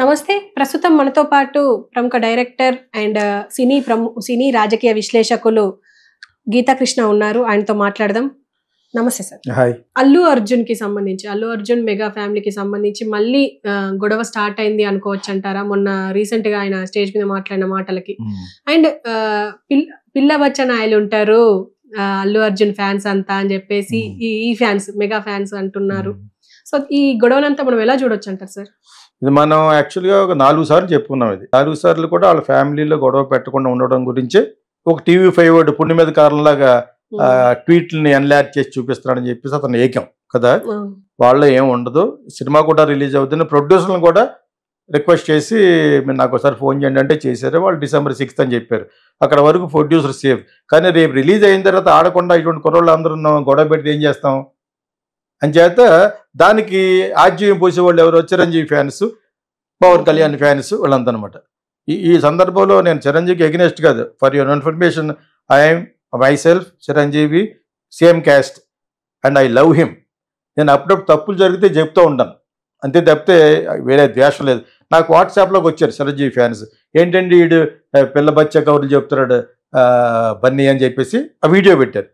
నమస్తే ప్రస్తుతం మనతో పాటు ప్రముఖ డైరెక్టర్ అండ్ uh, సినీ ప్రము సినీ రాజకీయ విశ్లేషకులు గీతాకృష్ణ ఉన్నారు ఆయనతో మాట్లాడదాం నమస్తే సార్ హాయ్ అల్లు అర్జున్ కి సంబంధించి అల్లు అర్జున్ మెగా ఫ్యామిలీకి సంబంధించి మళ్ళీ uh, గొడవ స్టార్ట్ అయింది అనుకోవచ్చు అంటారా మొన్న రీసెంట్ గా ఆయన స్టేజ్ మీద మాట్లాడిన మాటలకి అండ్ uh, పిల్ల బచ్చన్ ఆయన ఉంటారు అల్లు అర్జున్ ఫ్యాన్స్ అంతా అని చెప్పేసి ఈ ఫ్యాన్స్ మెగా ఫ్యాన్స్ అంటున్నారు సో ఈ గొడవలంతా మనం ఎలా చూడొచ్చు అంటారు సార్ ఇది మనం యాక్చువల్గా ఒక నాలుగు సార్లు చెప్పుకున్నాం ఇది నాలుగు సార్లు కూడా వాళ్ళ ఫ్యామిలీలో గొడవ పెట్టకుండా ఉండడం గురించి ఒక టీవీ ఫైవ్ వాడు పుణ్య మీద కారణంలాగా ట్వీట్లని ఎన్లాడ్ చేసి చూపిస్తున్నాడని చెప్పేసి అతను ఏకం కదా వాళ్ళ ఏం ఉండదు సినిమా కూడా రిలీజ్ అవుతుంది ప్రొడ్యూసర్లను కూడా రిక్వెస్ట్ చేసి మీరు నాకు ఒకసారి ఫోన్ చేయండి అంటే చేశారు వాళ్ళు డిసెంబర్ సిక్స్త్ అని చెప్పారు అక్కడ వరకు ప్రొడ్యూసర్ సేఫ్ కానీ రేపు రిలీజ్ అయిన తర్వాత ఆడకుండా ఇటువంటి కుర్రోళ్ళు అందరూ గొడవ పెట్టి ఏం చేస్తాం చేత దానికి ఆజ్యం పోసేవాళ్ళు ఎవరో చిరంజీవి ఫ్యాన్స్ పవన్ కళ్యాణ్ ఫ్యాన్స్ వీళ్ళందనమాట ఈ ఈ సందర్భంలో నేను చిరంజీవికి ఎగ్నెస్ట్ కాదు for your information I am myself Chiranjeevi same caste and I love him నేను అప్పుడప్పుడు తప్పులు జరిగితే చెప్తూ ఉంటాను అంతే తప్పితే వేరే ద్వేషం లేదు నాకు వాట్సాప్లోకి వచ్చారు చిరంజీవి ఫ్యాన్స్ ఏంటండి వీడు పిల్ల బచ్చ కౌరులు చెప్తున్నాడు బన్నీ అని చెప్పేసి ఆ వీడియో పెట్టారు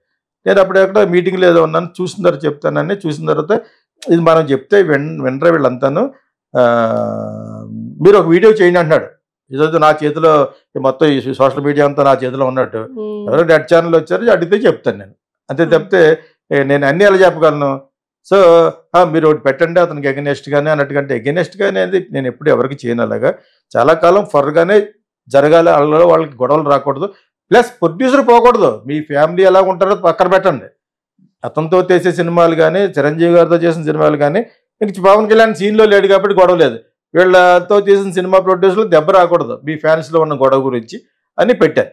నేను అప్పుడెక్కడ మీటింగ్లో ఏదో ఉన్నాను చూసిన తర్వాత చెప్తానని చూసిన తర్వాత ఇది మనం చెప్తే విన్ వినరా వీళ్ళంతాను మీరు ఒక వీడియో చేయండి అంటున్నాడు ఈరోజు నా చేతిలో మొత్తం సోషల్ మీడియా అంతా నా చేతిలో ఉన్నట్టు ఎవరో నెట్ ఛానల్ వచ్చారు అడిగితే చెప్తాను నేను అంతే తప్పితే నేను అన్నీ ఎలా చెప్పగలను సో మీరు ఒకటి పెట్టండి అతనికి ఎగనెస్ట్గానే అన్నట్టుకంటే ఎగనెస్ట్గానే అనేది నేను ఎప్పుడు ఎవరికి చేయను అలాగా చాలా కాలం ఫర్గానే జరగాలి వాళ్ళలో వాళ్ళకి గొడవలు రాకూడదు ప్లస్ ప్రొడ్యూసర్ పోకూడదు మీ ఫ్యామిలీ ఎలా ఉంటారో పక్కన పెట్టండి అతనితో చేసే సినిమాలు కానీ చిరంజీవి గారితో చేసిన సినిమాలు కానీ మీకు పవన్ కళ్యాణ్ సీన్లో లేడు కాబట్టి గొడవ లేదు వీళ్ళతో చేసిన సినిమా ప్రొడ్యూసర్లు దెబ్బ రాకూడదు మీ ఫ్యాన్స్లో ఉన్న గొడవ గురించి అని పెట్టారు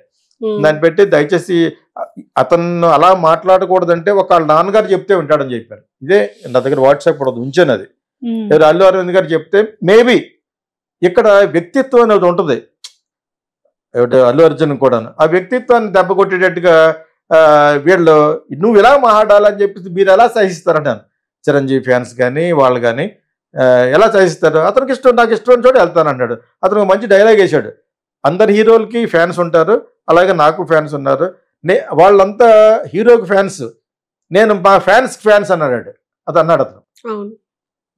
దాన్ని పెట్టి దయచేసి అతను అలా మాట్లాడకూడదంటే ఒక నాన్నగారు చెప్తే వింటాడని చెప్పారు ఇదే నా దగ్గర వాట్సాప్ కూడా ఉంచాను అది అల్లు అరవింద్ గారు చెప్తే మేబీ ఇక్కడ వ్యక్తిత్వం అనేది ఉంటుంది అల్లు అర్జున్ కూడాను ఆ వ్యక్తిత్వాన్ని దెబ్బ కొట్టేటట్టుగా వీళ్ళు నువ్వు ఇలా మాట్లాడాలని చెప్పేసి మీరు ఎలా సహిస్తారంటాను చిరంజీవి ఫ్యాన్స్ కానీ వాళ్ళు కానీ ఎలా సహిస్తారు అతనికి ఇష్టం నాకు ఇష్టం చోటు వెళ్తాను అన్నాడు అతను మంచి డైలాగ్ వేశాడు అందరు హీరోలకి ఫ్యాన్స్ ఉంటారు అలాగే నాకు ఫ్యాన్స్ ఉన్నారు నే వాళ్ళంతా హీరోకి ఫ్యాన్స్ నేను మా ఫ్యాన్స్ ఫ్యాన్స్ అన్నాడు అది అన్నాడు అతను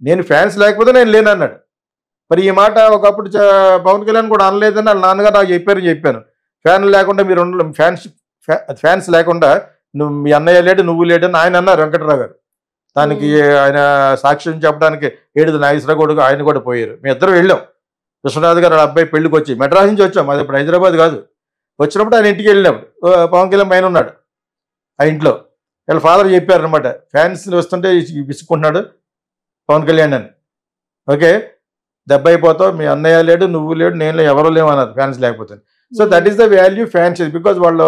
నేను ఫ్యాన్స్ లేకపోతే నేను లేనన్నాడు మరి ఈ మాట ఒకప్పుడు పవన్ కళ్యాణ్ కూడా అనలేదని వాళ్ళ నాన్నగారు నాకు చెప్పారని చెప్పాను ఫ్యాన్ లేకుండా మీరు ఉండ ఫ్యాన్స్ ఫ్యాన్స్ లేకుండా నువ్వు మీ అన్నయ్య లేడు నువ్వు అని ఆయన అన్నారు వెంకటరావు గారు దానికి ఆయన సాక్ష్యం చెప్పడానికి ఏడుది నాగేశ్వర కొడుకు ఆయన కూడా పోయారు మేము ఇద్దరు వెళ్ళాం విశ్వనాథ్ గారు అబ్బాయి పెళ్లికి వచ్చి మెడ్రాస్ నుంచి వచ్చాం అది ఇప్పుడు హైదరాబాద్ కాదు వచ్చినప్పుడు ఆయన ఇంటికి వెళ్ళినాం పవన్ కళ్యాణ్ పైన ఉన్నాడు ఆ ఇంట్లో వీళ్ళ ఫాదర్ చెప్పారనమాట ఫ్యాన్స్ వస్తుంటే విసుకుంటున్నాడు పవన్ కళ్యాణ్ అని ఓకే దెబ్బ అయిపోతావు మీ అన్నయ్య లేడు నువ్వు లేడు నేను ఎవరు లేమన్నారు ఫ్యాన్స్ లేకపోతే so that is the value fans because వాళ్ళు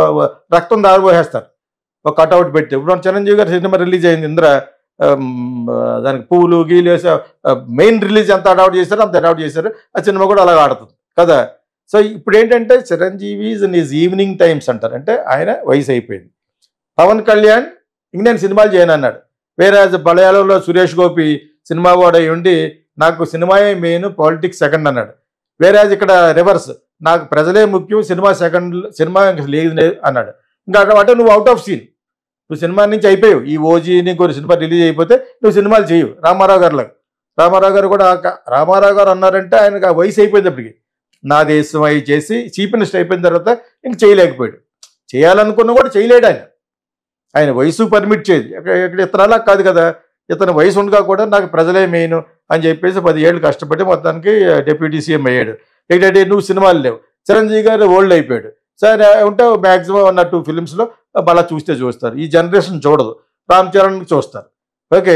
రక్తం దారిపోయేస్తారు ఒక కట్అవుట్ పెట్టి ఇప్పుడు చిరంజీవి గారి సినిమా రిలీజ్ అయింది ఇంద్ర దానికి పూలు గీలు వేసే మెయిన్ రిలీజ్ ఎంత అడౌట్ చేశారో అంత అడౌట్ చేశారు ఆ సినిమా కూడా అలాగ ఆడుతుంది కదా సో ఇప్పుడు ఏంటంటే Chiranjeevi in his evening times అంటారు అంటే ఆయన వయసు అయిపోయింది పవన్ కళ్యాణ్ ఇంక నేను సినిమాలు చేయను అన్నాడు వేరే బలయాలలో సురేష్ గోపి సినిమా కూడా ఉండి నాకు సినిమాయే మెయిన్ పాలిటిక్స్ సెకండ్ అన్నాడు వేరే ఇక్కడ రివర్స్ నాకు ప్రజలే ముఖ్యం సినిమా సెకండ్ సినిమా ఇంకా లేదు అన్నాడు ఇంకా అంటే నువ్వు అవుట్ ఆఫ్ సీన్ నువ్వు సినిమా నుంచి అయిపోయావు ఈ ఓజీ నీకు సినిమా రిలీజ్ అయిపోతే నువ్వు సినిమాలు చేయవు రామారావు గారులకు రామారావు గారు కూడా రామారావు గారు అన్నారంటే ఆయనకు ఆ వయసు అయిపోయింది అప్పటికి నా దేశం అయి చేసి చీపినెస్ట్ అయిపోయిన తర్వాత ఇంక చేయలేకపోయాడు చేయాలనుకున్నా కూడా చేయలేడు ఆయన ఆయన వయసు పర్మిట్ చేయదు ఎక్కడ ఇతరాలా కాదు కదా ఇతను వయసు ఉండగా కూడా నాకు ప్రజలే మెయిన్ అని చెప్పేసి పది ఏళ్ళు కష్టపడి మొత్తానికి డిప్యూటీ సీఎం అయ్యాడు ఏంటంటే నువ్వు సినిమాలు లేవు చిరంజీవి గారు ఓల్డ్ అయిపోయాడు సరే ఉంటే మ్యాక్సిమం ఉన్న టూ ఫిలిమ్స్లో అలా చూస్తే చూస్తారు ఈ జనరేషన్ చూడదు రామ్ చరణ్ చూస్తారు ఓకే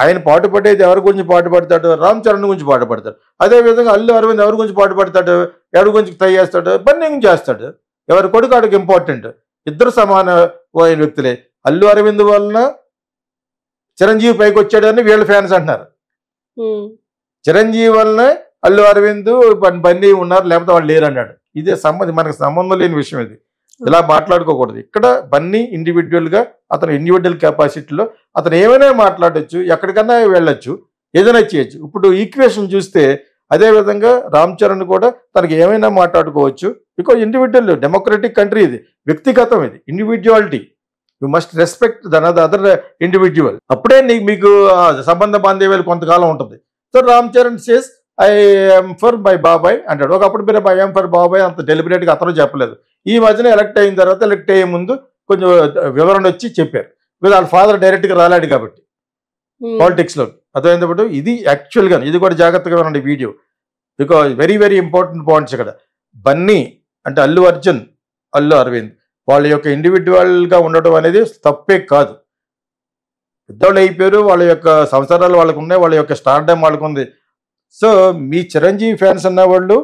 ఆయన పాటు పడేది ఎవరి గురించి పాటు పడతాడు రామ్ చరణ్ గురించి పాటు పడతాడు అదేవిధంగా అల్లు అరవింద్ ఎవరి గురించి పాటు పడతాడు ఎవరి గురించి ట్రై చేస్తాడు బన్నింగ్ చేస్తాడు ఎవరి కొడుకు ఆడికి ఇంపార్టెంట్ ఇద్దరు సమానమైన వ్యక్తులే అల్లు అరవింద్ వలన చిరంజీవి పైకి వచ్చాడని వీళ్ళ ఫ్యాన్స్ అంటున్నారు చిరంజీవి వల్లనే అల్లు అరవింద్ బండి ఉన్నారు లేకపోతే వాళ్ళు లేరు అన్నాడు ఇదే సంబంధం మనకు సంబంధం లేని విషయం ఇది ఇలా మాట్లాడుకోకూడదు ఇక్కడ బన్నీ ఇండివిజువల్గా అతను ఇండివిజువల్ కెపాసిటీలో అతను ఏమైనా మాట్లాడచ్చు ఎక్కడికన్నా వెళ్ళొచ్చు ఏదైనా చేయొచ్చు ఇప్పుడు ఈక్వేషన్ చూస్తే అదేవిధంగా రామ్ చరణ్ కూడా తనకి ఏమైనా మాట్లాడుకోవచ్చు బికాజ్ ఇండివిజువల్ డెమోక్రటిక్ కంట్రీ ఇది వ్యక్తిగతం ఇది individuality you must respect then other individual అప్పుడే నీకు మీకు సంబంధ బాంధవ్యాలు కొంతకాలం ఉంటుంది so Ram Charan says I am for my బాబాయ్ అంటాడు ఒకప్పుడు మీరు ఐ ఎమ్ ఫర్ బాబాయ్ అంత డెలిబరేట్గా అతను చెప్పలేదు ఈ మధ్యన ఎలక్ట్ అయిన తర్వాత ఎలక్ట్ అయ్యే ముందు కొంచెం వివరణ వచ్చి చెప్పారు బికాజ్ వాళ్ళ ఫాదర్ డైరెక్ట్గా రాలేడు కాబట్టి పాలిటిక్స్లో hmm. అర్థమైనప్పుడు ఇది యాక్చువల్గా ఇది కూడా జాగ్రత్తగా ఉండండి video because very very important points ఇక్కడ బన్నీ అంటే అల్లు అర్జున్ అల్లు అరవింద్ వాళ్ళ యొక్క ఇండివిజువల్గా ఉండటం అనేది తప్పే కాదు పెద్దవాళ్ళు అయిపోయారు వాళ్ళ యొక్క సంసారాలు వాళ్ళకు ఉన్నాయి వాళ్ళ యొక్క స్టార్డమ్ వాళ్ళకు ఉంది సో మీ చిరంజీవి ఫ్యాన్స్ వాళ్ళు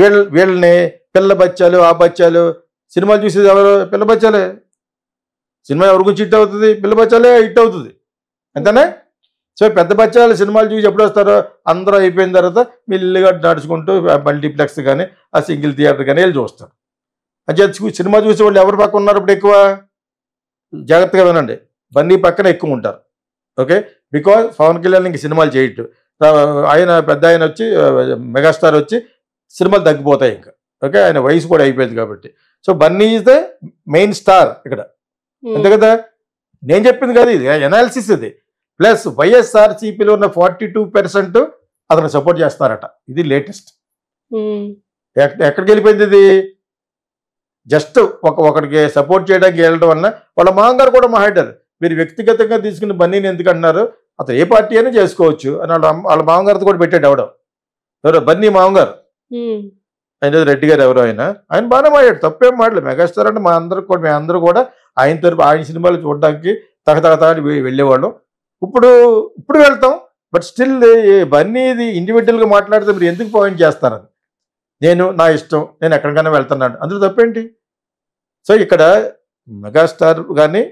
వీళ్ళ వీళ్ళని పిల్ల బచ్చాలు ఆ బచ్చాలు సినిమాలు చూసేది ఎవరు పిల్ల బచ్చాలే సినిమా ఎవరి గురించి హిట్ అవుతుంది పిల్ల బచ్చాలే హిట్ అవుతుంది అంతేనా సో పెద్ద బచ్చాలు సినిమాలు చూసి ఎప్పుడు వస్తారో అందరూ అయిపోయిన తర్వాత మెల్లిగా నడుచుకుంటూ మల్టీప్లెక్స్ కానీ ఆ సింగిల్ థియేటర్ కానీ వెళ్ళి చూస్తారు అది సినిమా చూసే వాళ్ళు ఎవరి పక్క ఉన్నారు ఇప్పుడు ఎక్కువ జాగ్రత్తగా వినండి బన్నీ పక్కన ఎక్కువ ఉంటారు ఓకే బికాజ్ పవన్ కళ్యాణ్ ఇంక సినిమాలు చేయట్టు ఆయన పెద్ద ఆయన వచ్చి మెగాస్టార్ వచ్చి సినిమాలు తగ్గిపోతాయి ఇంకా ఓకే ఆయన వయసు కూడా అయిపోయింది కాబట్టి so Bunny is the main star ఇక్కడ hmm. అంతే కదా నేను చెప్పింది కాదు ఇది ఎనాలిసిస్ ఇది ప్లస్ వైఎస్ఆర్సీపీలో ఉన్న ఫార్టీ టూ పర్సెంట్ అతను సపోర్ట్ చేస్తారట ఇది లేటెస్ట్ hmm. ఎక్కడికి వెళ్ళిపోయింది ఇది జస్ట్ ఒక ఒకరికి సపోర్ట్ చేయడానికి వెళ్ళడం వల్ల వాళ్ళ మామగారు కూడా మా మీరు వ్యక్తిగతంగా తీసుకున్న బన్నీని ఎందుకు అన్నారు అతను ఏ పార్టీ అయినా చేసుకోవచ్చు అని వాళ్ళ వాళ్ళ మామగారితో కూడా పెట్టాడు అవడం ఎవరో బన్నీ మామగారు ఆయన రెడ్డి గారు ఎవరో ఆయన ఆయన బాగానే మాట్లాడు తప్పేం మాట్లాడు మెగాస్టార్ అంటే మా అందరూ కూడా మేము అందరూ కూడా ఆయన తరపు ఆయన సినిమాలు చూడడానికి తగతగతగని వెళ్ళేవాళ్ళం ఇప్పుడు ఇప్పుడు వెళ్తాం బట్ స్టిల్ బన్నీ ఇది ఇండివిజువల్గా మాట్లాడితే మీరు ఎందుకు పాయింట్ చేస్తారని నేను నా ఇష్టం నేను ఎక్కడికైనా వెళ్తున్నాను అందులో తప్పేంటి సో ఇక్కడ మెగాస్టార్ కానీ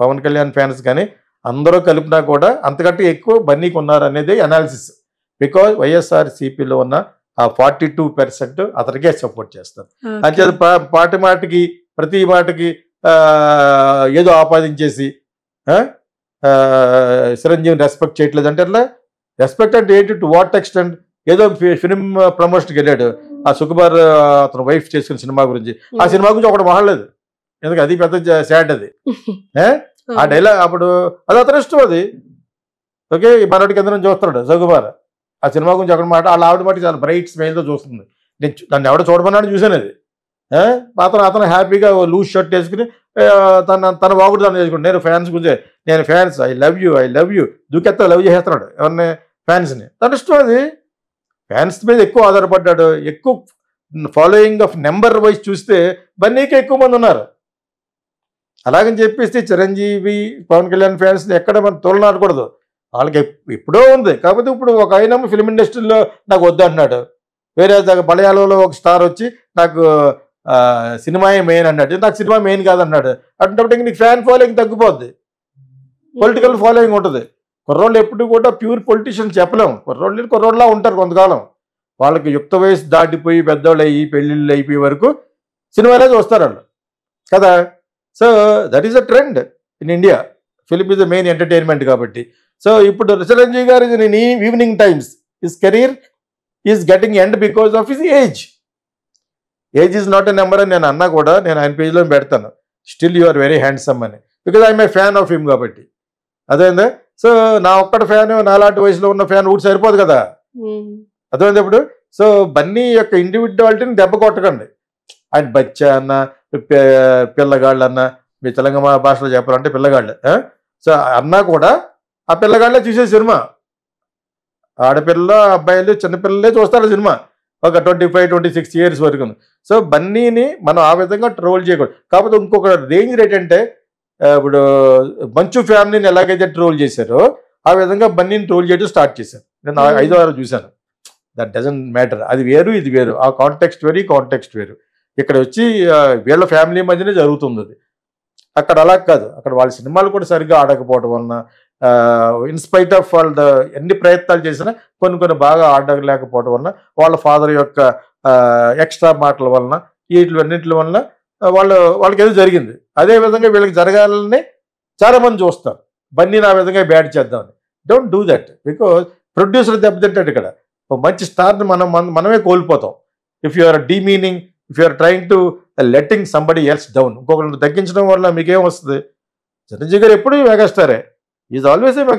పవన్ కళ్యాణ్ ఫ్యాన్స్ కానీ అందరూ కలిపినా కూడా అంతకంటే ఎక్కువ బన్నీకి ఉన్నారు అనేది అనాలిసిస్ బికాజ్ వైఎస్ఆర్సీపీలో ఉన్న ఆ ఫార్టీ టూ పర్సెంట్ అతనికే సపోర్ట్ చేస్తారు అంతే పాటి మాటకి ప్రతి మాటకి ఏదో ఆపాదించేసి చిరంజీవిని రెస్పెక్ట్ చేయట్లేదు అంటే అట్లా రెస్పెక్ట్ అంటే ఏంటి టు వాట్ ఎక్స్టెంట్ ఏదో ఫిలిం ప్రమోషన్కి వెళ్ళాడు ఆ సుకుమార్ అతను వైఫ్ చేసుకున్న సినిమా గురించి ఆ hmm. సినిమా గురించి ఒకటి మాట్లాడలేదు ఎందుకు అది పెద్ద శాడ్ అది ఆ డైలాగ్ అప్పుడు అది అతని ఇష్టం అది ఓకే ఈ కింద నుంచి చూస్తున్నాడు సుకుమార్ ఆ సినిమా గురించి ఒకటి మాట వాళ్ళ ఆవిడ మాట చాలా బ్రైట్ స్మైల్తో చూస్తుంది నేను దాన్ని ఎవడో చూడమన్నాడు చూసాను అది అతను అతను హ్యాపీగా లూజ్ షర్ట్ వేసుకుని తన తన వాగుడు తను వేసుకుంటాడు నేను ఫ్యాన్స్ గురించి నేను fans I love you I love you దుకెత్త లవ్ చేస్తున్నాడు ఎవరిని ఫ్యాన్స్ని తన ఇష్టం అది ఫ్యాన్స్ మీద ఎక్కువ ఆధారపడ్డాడు ఎక్కువ ఫాలోయింగ్ ఆఫ్ నెంబర్ వైజ్ చూస్తే బన్నీకే ఎక్కువ మంది ఉన్నారు అలాగని చెప్పేసి చిరంజీవి పవన్ కళ్యాణ్ ఫ్యాన్స్ని ఎక్కడ మనం తోలనాడకూడదు వాళ్ళకి ఎప్పుడో ఉంది కాకపోతే ఇప్పుడు ఒక ఆయన ఫిల్మ్ ఇండస్ట్రీలో నాకు వద్దంటున్నాడు వేరే మలయాళంలో ఒక స్టార్ వచ్చి నాకు సినిమాయే మెయిన్ అన్నాడు నాకు సినిమా మెయిన్ కాదన్నాడు అటువంటి నీకు ఫ్యాన్ ఫాలోయింగ్ తగ్గిపోద్ది పొలిటికల్ ఫాలోయింగ్ ఉంటుంది కుర్రోళ్ళు ఎప్పుడు కూడా ప్యూర్ పొలిటీషియన్ చెప్పలేము కుర్రోళ్ళు కుర్రోళ్ళలా ఉంటారు కొంతకాలం వాళ్ళకి యుక్త వయసు దాటిపోయి పెద్దవాళ్ళు అయ్యి పెళ్ళిళ్ళు అయిపోయే వరకు సినిమాలే చూస్తారు వాళ్ళు కదా so that is a trend in India film is the main entertainment కాబట్టి సో ఇప్పుడు Chiranjeevi garu in evening times his career is getting end because of his age age is not a number అని నేను అన్నా కూడా నేను ఆయన పేజ్లో పెడతాను still you are very handsome అని because I am a fan of him కాబట్టి అదేందా సో నా ఒక్కటి ఫ్యాన్ నాలాంటి వయసులో ఉన్న ఫ్యాన్ ఊటి సరిపోదు కదా అర్థమైంది ఇప్పుడు సో బన్నీ యొక్క ఇండివిజువాలిటీని దెబ్బ కొట్టకండి ఆయన బచ్చ అన్న పిల్లగాళ్ళు అన్న మీ తెలంగాణ భాషలో చెప్పాలంటే పిల్లగాళ్ళు సో అన్నా కూడా ఆ పిల్లగాళ్ళే చూసే సినిమా ఆడపిల్ల అబ్బాయిలు చిన్నపిల్లలే చూస్తారు సినిమా ఒక twenty five twenty six years వరకు సో బన్నీని మనం ఆ విధంగా ట్రోల్ చేయకూడదు కాకపోతే ఇంకొక రేంజ్ అంటే ఇప్పుడు మంచు ఫ్యామిలీని ఎలాగైతే ట్రోల్ చేశారో ఆ విధంగా బన్నీని ట్రోల్ చేయడం స్టార్ట్ చేశారు నేను hmm. ఐదో ఆరో చూశాను దట్ డజంట్ మ్యాటర్ అది వేరు ఇది వేరు ఆ కాంటెక్స్ట్ వేరు ఈ కాంటెక్స్ట్ వేరు ఇక్కడ వచ్చి వీళ్ళ ఫ్యామిలీ మధ్యనే జరుగుతుంది అది అక్కడ అలా కాదు అక్కడ వాళ్ళ సినిమాలు కూడా సరిగ్గా ఆడకపోవడం వలన ఇన్స్పైట్ ఆఫ్ వాళ్ళ ఎన్ని ప్రయత్నాలు చేసినా కొన్ని కొన్ని బాగా ఆడలేకపోవడం వలన వాళ్ళ ఫాదర్ యొక్క ఎక్స్ట్రా మాటల వలన వీటి అన్నింటి వలన వాళ్ళు వాళ్ళకి ఏదో జరిగింది అదే విధంగా వీళ్ళకి జరగాలని చాలామంది చూస్తారు బన్నీ నా విధంగా బ్యాట్ చేద్దామని don't do that because producer దెబ్బతింటాడు ఇక్కడ మంచి స్టార్ని మనం మనమే కోల్పోతాం if you are demeaning if you're trying to letting somebody else down ఇంకొకరిని తగ్గించడం వల్ల మీకేం వస్తుంది చిరంజీవి గారు ఎప్పుడూ మెగాస్టారే ఈజ్ ఆల్వేస్ ఏ